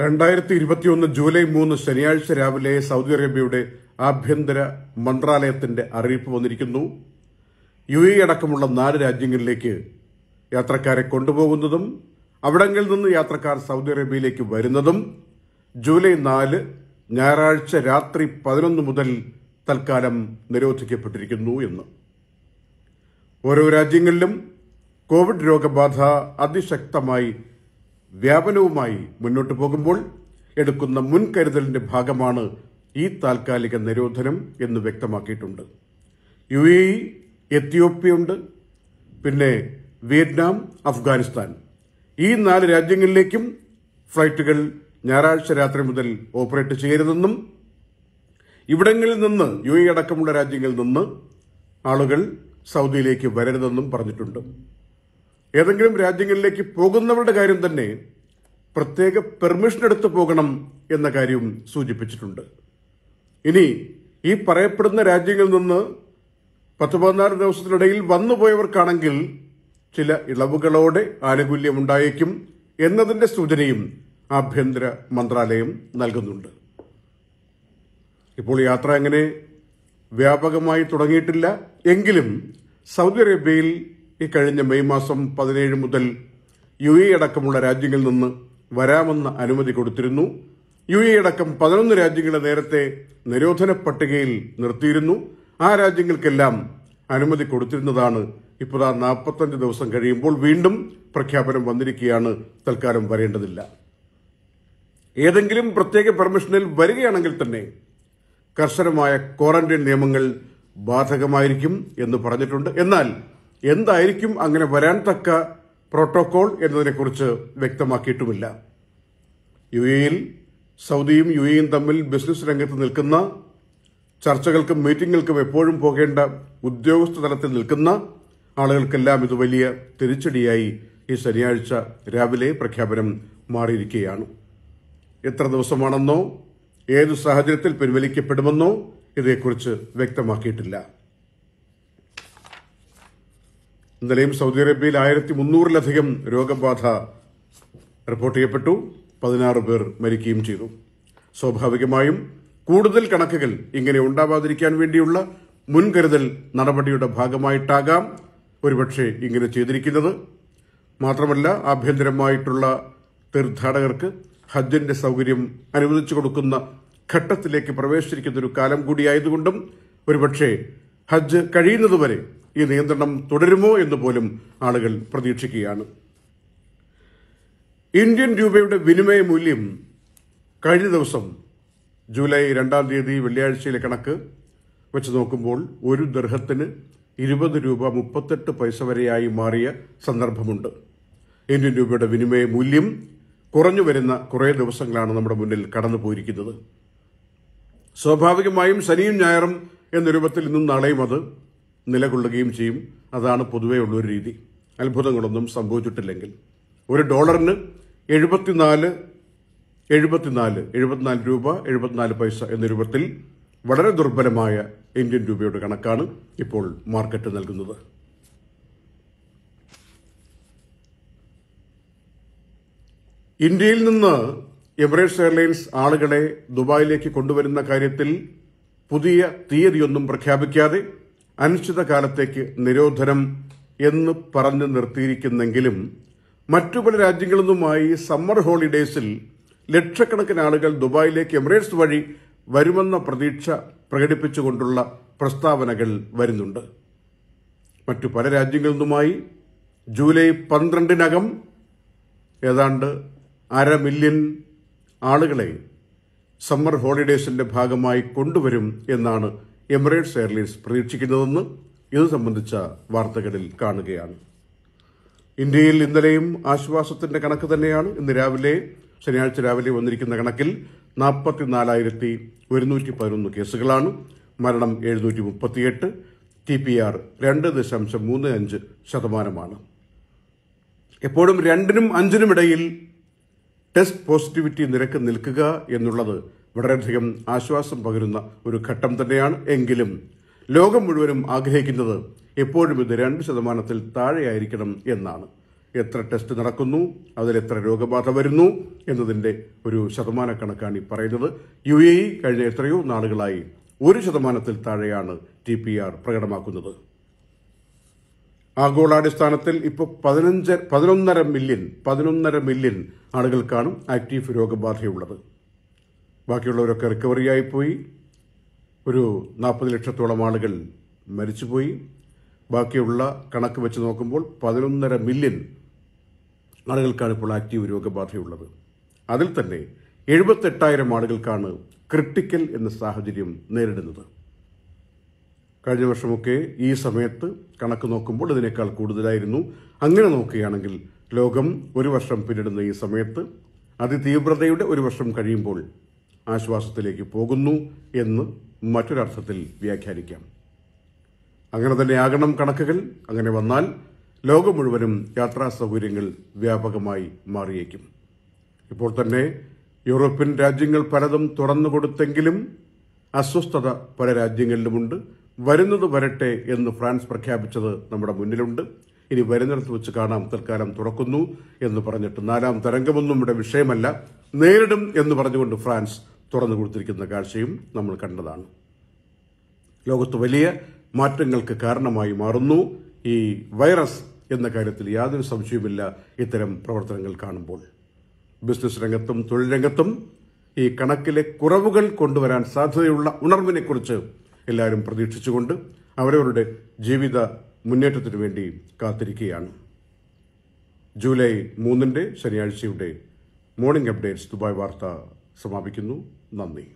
രണ്ടായിരത്തി ഇരുപത്തിയൊന്ന് ജൂലൈ മൂന്ന് ശനിയാഴ്ച രാവിലെ സൗദി അറേബ്യയുടെ ആഭ്യന്തര മന്ത്രാലയത്തിന്റെ അറിയിപ്പ് വന്നിരിക്കുന്നു യു എ അടക്കമുള്ള നാല് രാജ്യങ്ങളിലേക്ക് യാത്രക്കാരെ കൊണ്ടുപോകുന്നതും അവിടങ്ങളിൽ നിന്ന് യാത്രക്കാർ സൗദി അറേബ്യയിലേക്ക് വരുന്നതും ജൂലൈ നാല് ഞായറാഴ്ച രാത്രി പതിനൊന്ന് മുതൽ തൽക്കാലം നിരോധിക്കപ്പെട്ടിരിക്കുന്നു എന്ന് ഓരോ രാജ്യങ്ങളിലും കോവിഡ് രോഗബാധ അതിശക്തമായി വ്യാപനവുമായി മുന്നോട്ടു പോകുമ്പോൾ എടുക്കുന്ന മുൻകരുതലിന്റെ ഭാഗമാണ് ഈ താൽക്കാലിക നിരോധനം എന്ന് വ്യക്തമാക്കിയിട്ടുണ്ട് യു എ ഇ എത്തിയോപ്യുണ്ട് പിന്നെ വിയറ്റ്നാം അഫ്ഗാനിസ്ഥാൻ ഈ നാല് രാജ്യങ്ങളിലേക്കും ഫ്ലൈറ്റുകൾ ഞായറാഴ്ച രാത്രി മുതൽ ഓപ്പറേറ്റ് ചെയ്യരുതെന്നും ഇവിടങ്ങളിൽ നിന്ന് യു എ അടക്കമുള്ള രാജ്യങ്ങളിൽ നിന്ന് ആളുകൾ സൗദിയിലേക്ക് വരരുതെന്നും പറഞ്ഞിട്ടുണ്ട് ഏതെങ്കിലും രാജ്യങ്ങളിലേക്ക് പോകുന്നവരുടെ കാര്യം തന്നെ പ്രത്യേക പെർമിഷൻ എടുത്ത് പോകണം എന്ന കാര്യവും സൂചിപ്പിച്ചിട്ടുണ്ട് ഇനി ഈ പറയപ്പെടുന്ന രാജ്യങ്ങളിൽ നിന്ന് പത്ത് പതിനാറ് ദിവസത്തിനിടയിൽ വന്നുപോയവർക്കാണെങ്കിൽ ചില ഇളവുകളോടെ ആനുകൂല്യമുണ്ടായേക്കും എന്നതിന്റെ സൂചനയും ആഭ്യന്തര മന്ത്രാലയം നൽകുന്നുണ്ട് ഇപ്പോൾ യാത്ര അങ്ങനെ വ്യാപകമായി തുടങ്ങിയിട്ടില്ല എങ്കിലും സൗദി അറേബ്യയിൽ ഇക്കഴിഞ്ഞ മെയ് മാസം പതിനേഴ് മുതൽ യു എ അടക്കമുള്ള രാജ്യങ്ങളിൽ നിന്ന് വരാമെന്ന അനുമതി കൊടുത്തിരുന്നു യു എ അടക്കം പതിനൊന്ന് രാജ്യങ്ങളെ നേരത്തെ നിരോധന പട്ടികയിൽ നിർത്തിയിരുന്നു ആ രാജ്യങ്ങൾക്കെല്ലാം അനുമതി കൊടുത്തിരുന്നതാണ് ഇപ്പോൾ ആ നാൽപ്പത്തഞ്ച് ദിവസം കഴിയുമ്പോൾ വീണ്ടും പ്രഖ്യാപനം വന്നിരിക്കുകയാണ് തൽക്കാലം വരേണ്ടതില്ല ഏതെങ്കിലും പ്രത്യേക പെർമിഷനിൽ വരികയാണെങ്കിൽ തന്നെ കർശനമായ ക്വാറന്റൈൻ നിയമങ്ങൾ ബാധകമായിരിക്കും എന്ന് പറഞ്ഞിട്ടുണ്ട് എന്നാൽ എന്തായിരിക്കും അങ്ങനെ വരാൻ തക്ക പ്രോട്ടോകോൾ എന്നതിനെക്കുറിച്ച് വ്യക്തമാക്കിയിട്ടുമില്ല യു എയിൽ സൗദിയും യു എയും തമ്മിൽ ബിസിനസ് രംഗത്ത് നിൽക്കുന്ന ചർച്ചകൾക്കും മീറ്റിംഗുകൾക്കും എപ്പോഴും പോകേണ്ട ഉദ്യോഗസ്ഥ തലത്തിൽ നിൽക്കുന്ന ആളുകൾക്കെല്ലാം ഇത് വലിയ തിരിച്ചടിയായി ഈ ശനിയാഴ്ച രാവിലെ പ്രഖ്യാപനം മാറിയിരിക്കുകയാണ് എത്ര ദിവസമാണെന്നോ ഏത് സാഹചര്യത്തിൽ പിൻവലിക്കപ്പെടുമെന്നോ ഇതേക്കുറിച്ച് വ്യക്തമാക്കിയിട്ടില്ല ഇന്നലെയും സൗദി അറേബ്യയിൽ ആയിരത്തി മുന്നൂറിലധികം രോഗബാധ റിപ്പോർട്ട് ചെയ്യപ്പെട്ടു പതിനാറ് പേർ മരിക്കുകയും ചെയ്തു സ്വാഭാവികമായും കൂടുതൽ കണക്കുകൾ ഇങ്ങനെ ഉണ്ടാവാതിരിക്കാൻ വേണ്ടിയുള്ള മുൻകരുതൽ നടപടിയുടെ ഭാഗമായിട്ടാകാം ഒരുപക്ഷെ ഇങ്ങനെ ചെയ്തിരിക്കുന്നത് മാത്രമല്ല ആഭ്യന്തരമായിട്ടുള്ള തീർത്ഥാടകർക്ക് ഹജ്ജിന്റെ സൗകര്യം അനുവദിച്ചു കൊടുക്കുന്ന ഘട്ടത്തിലേക്ക് പ്രവേശിച്ചിരിക്കുന്ന ഒരു കാലം കൂടിയായതുകൊണ്ടും ഒരുപക്ഷെ ഹജ്ജ് കഴിയുന്നതുവരെ ഈ നിയന്ത്രണം തുടരുമോ എന്ന് പോലും ആളുകൾ പ്രതീക്ഷിക്കുകയാണ് ഇന്ത്യൻ രൂപയുടെ വിനിമയ മൂല്യം കഴിഞ്ഞ ദിവസം ജൂലൈ രണ്ടാം തീയതി വെള്ളിയാഴ്ചയിലെ കണക്ക് വെച്ച് നോക്കുമ്പോൾ ഒരു ദർഹത്തിന് ഇരുപത് രൂപ മുപ്പത്തെട്ട് പൈസ വരെയായി മാറിയ സന്ദർഭമുണ്ട് ഇന്ത്യൻ രൂപയുടെ വിനിമയ മൂല്യം കുറഞ്ഞു വരുന്ന കുറേ ദിവസങ്ങളാണ് നമ്മുടെ മുന്നിൽ കടന്നു പോയിരിക്കുന്നത് സ്വാഭാവികമായും ശനിയും ഞായറും എന്ന രൂപത്തിൽ നിന്നും നാളെയും അത് നിലകൊള്ളുകയും ചെയ്യും അതാണ് പൊതുവേ ഉള്ളൊരു രീതി അത്ഭുതങ്ങളൊന്നും സംഭവിച്ചിട്ടില്ലെങ്കിൽ ഒരു ഡോളറിന് എഴുപത്തിനാല് എഴുപത്തിനാല് എഴുപത്തിനാല് രൂപ എഴുപത്തിനാല് പൈസ എന്ന രൂപത്തിൽ വളരെ ദുർബലമായ ഇന്ത്യൻ രൂപയുടെ കണക്കാണ് ഇപ്പോൾ മാർക്കറ്റ് നൽകുന്നത് ഇന്ത്യയിൽ നിന്ന് എമിറേറ്റ്സ് എയർലൈൻസ് ആളുകളെ ദുബായിലേക്ക് കൊണ്ടുവരുന്ന കാര്യത്തിൽ പുതിയ തീയതിയൊന്നും പ്രഖ്യാപിക്കാതെ അനിശ്ചിതകാലത്തേക്ക് നിരോധനം എന്ന് പറഞ്ഞു നിർത്തിയിരിക്കുന്നെങ്കിലും മറ്റു പല രാജ്യങ്ങളിൽ നിന്നുമായി സമ്മർ ഹോളിഡേയ്സിൽ ലക്ഷക്കണക്കിന് ആളുകൾ ദുബായിലേക്ക് എമിറേറ്റ്സ് വഴി വരുമെന്ന പ്രതീക്ഷ പ്രകടിപ്പിച്ചുകൊണ്ടുള്ള പ്രസ്താവനകൾ വരുന്നുണ്ട് മറ്റു പല രാജ്യങ്ങളിൽ നിന്നുമായി ജൂലൈ പന്ത്രണ്ടിനകം ഏതാണ്ട് അര മില്യൺ ആളുകളെ സമ്മർ ഹോളിഡേയ്സിന്റെ ഭാഗമായി കൊണ്ടുവരും എന്നാണ് എമിറേറ്റ്സ് എയർലൈൻസ് പ്രതീക്ഷിക്കുന്നതെന്ന് ഇത് സംബന്ധിച്ച വാർത്തകളിൽ കാണുകയാണ് ഇന്ത്യയിൽ ഇന്നലെയും ആശ്വാസത്തിന്റെ കണക്ക് തന്നെയാണ് ഇന്ന് രാവിലെ ശനിയാഴ്ച രാവിലെ വന്നിരിക്കുന്ന കണക്കിൽ നാൽപ്പത്തിനാലായിരത്തി ഒരുന്നൂറ്റി പതിനൊന്ന് കേസുകളാണ് മരണം എഴുന്നൂറ്റി മുപ്പത്തിയെട്ട് ടി പി ആർ രണ്ട് ദശാംശം മൂന്ന് അഞ്ച് ശതമാനമാണ് എപ്പോഴും രണ്ടിനും അഞ്ചിനും ഇടയിൽ ടെസ്റ്റ് പോസിറ്റിവിറ്റി നിരക്ക് നിൽക്കുക എന്നുള്ളത് വളരെയധികം ആശ്വാസം പകരുന്ന ഒരു ഘട്ടം തന്നെയാണ് എങ്കിലും ലോകം മുഴുവനും ആഗ്രഹിക്കുന്നത് എപ്പോഴും ഇത് രണ്ട് ശതമാനത്തിൽ താഴെയായിരിക്കണം എന്നാണ് എത്ര ടെസ്റ്റ് നടക്കുന്നു അതിൽ എത്ര രോഗബാധ വരുന്നു എന്നതിൻ്റെ ഒരു ശതമാന കണക്കാണ് ഈ പറയുന്നത് യു എ ഇ കഴിഞ്ഞ എത്രയോ നാളുകളായി ഒരു ശതമാനത്തിൽ താഴെയാണ് ടി പി ആർ പ്രകടമാക്കുന്നത് ആഗോളാടിസ്ഥാനത്തിൽ ഇപ്പോൾ പതിനഞ്ച് പതിനൊന്നര മില്യൺ പതിനൊന്നര മില്യൺ ആളുകൾക്കാണ് ആക്റ്റീവ് രോഗബാധയുള്ളത് ബാക്കിയുള്ളവരൊക്കെ റിക്കവറി ആയിപ്പോയി ഒരു നാൽപ്പത് ലക്ഷത്തോളം ആളുകൾ മരിച്ചുപോയി ബാക്കിയുള്ള കണക്ക് വെച്ച് നോക്കുമ്പോൾ പതിനൊന്നര മില്യൺ ആളുകൾക്കാണ് ഇപ്പോൾ ആക്റ്റീവ് രോഗബാധയുള്ളത് അതിൽ തന്നെ എഴുപത്തെട്ടായിരം ആളുകൾക്കാണ് ക്രിട്ടിക്കൽ എന്ന സാഹചര്യം നേരിടുന്നത് കഴിഞ്ഞ വർഷമൊക്കെ ഈ സമയത്ത് കണക്ക് നോക്കുമ്പോൾ ഇതിനേക്കാൾ കൂടുതലായിരുന്നു അങ്ങനെ നോക്കുകയാണെങ്കിൽ ലോകം ഒരു വർഷം പിന്നിടുന്ന ഈ സമയത്ത് അതിതീവ്രതയുടെ ഒരു വർഷം കഴിയുമ്പോൾ ആശ്വാസത്തിലേക്ക് പോകുന്നു എന്ന് മറ്റൊരർത്ഥത്തിൽ വ്യാഖ്യാനിക്കാം അങ്ങനെ തന്നെ ആകണം കണക്കുകൾ അങ്ങനെ വന്നാൽ ലോകം മുഴുവനും യാത്രാ സൗകര്യങ്ങൾ വ്യാപകമായി മാറിയേക്കും ഇപ്പോൾ തന്നെ യൂറോപ്യൻ രാജ്യങ്ങൾ പലതും തുറന്നു അസ്വസ്ഥത പല രാജ്യങ്ങളിലുമുണ്ട് വരുന്നത് വരട്ടെ എന്ന് ഫ്രാൻസ് പ്രഖ്യാപിച്ചത് നമ്മുടെ മുന്നിലുണ്ട് ഇനി വരുന്നിടത്ത് വെച്ച് കാണാം തൽക്കാലം തുറക്കുന്നു എന്ന് പറഞ്ഞിട്ട് നാലാം തരംഗമൊന്നും ഇവിടെ വിഷയമല്ല നേരിടും എന്ന് പറഞ്ഞുകൊണ്ട് ഫ്രാൻസ് തുറന്നു കൊടുത്തിരിക്കുന്ന കാഴ്ചയും നമ്മൾ കണ്ടതാണ് ലോകത്ത് വലിയ മാറ്റങ്ങൾക്ക് കാരണമായി മാറുന്നു ഈ വൈറസ് എന്ന കാര്യത്തിൽ യാതൊരു സംശയവുമില്ല ഇത്തരം പ്രവർത്തനങ്ങൾ കാണുമ്പോൾ ബിസിനസ് രംഗത്തും തൊഴിൽ രംഗത്തും ഈ കണക്കിലെ കുറവുകൾ കൊണ്ടുവരാൻ സാധ്യതയുള്ള ഉണർവിനെക്കുറിച്ച് എല്ലാവരും പ്രതീക്ഷിച്ചുകൊണ്ട് അവരവരുടെ ജീവിത മുന്നേറ്റത്തിനു വേണ്ടി കാത്തിരിക്കുകയാണ് ജൂലൈ മൂന്നിൻ്റെ ശനിയാഴ്ചയുടെ മോർണിംഗ് അപ്ഡേറ്റ്സ് ദുബായ് വാർത്ത സമാപിക്കുന്നു 没美。